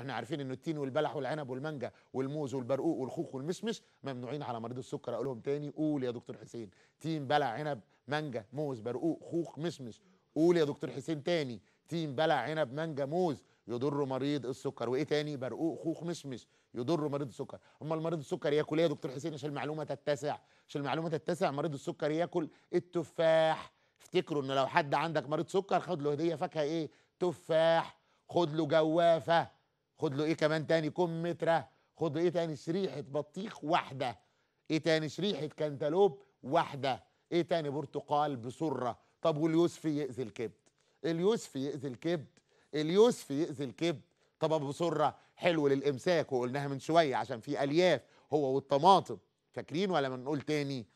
احنا عارفين ان التين والبلح والعنب والمانجا والموز والبرقوق والخوخ والمسمس ممنوعين على مريض السكر اقولهم تاني قول يا دكتور حسين تين بلع عنب مانجا موز برقوق خوخ مسمس قول يا دكتور حسين تاني تين بلع عنب مانجا موز يضر مريض السكر وايه تاني برقوق خوخ مسمس يضر مريض السكر اما المريض السكر ياكل ايه يا دكتور حسين عشان المعلومه تتسع عشان المعلومه تتسع مريض السكر ياكل التفاح افتكروا ان لو حد عندك مريض سكر خد له هديه فاكهه ايه تفاح خد له جوافه خد له ايه كمان تاني كم متره خد له ايه تاني شريحه بطيخ واحده ايه تاني شريحه كنتالوب واحده ايه تاني برتقال بسره طب واليوسفي يأذي الكبد اليوسفي يأذي الكبد اليوسفي يأذي الكبد طب ابو سره حلو للامساك وقلناها من شويه عشان في الياف هو والطماطم فاكرين ولا ما نقول تاني